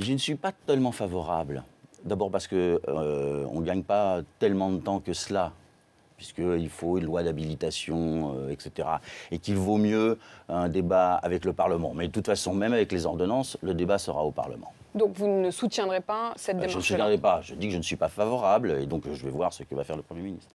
Je ne suis pas tellement favorable. D'abord parce qu'on euh, ne gagne pas tellement de temps que cela, puisqu'il faut une loi d'habilitation, euh, etc. Et qu'il vaut mieux un débat avec le Parlement. Mais de toute façon, même avec les ordonnances, le débat sera au Parlement. Donc vous ne soutiendrez pas cette démarche euh, Je ne soutiendrai pas. Je dis que je ne suis pas favorable, et donc je vais voir ce que va faire le Premier ministre.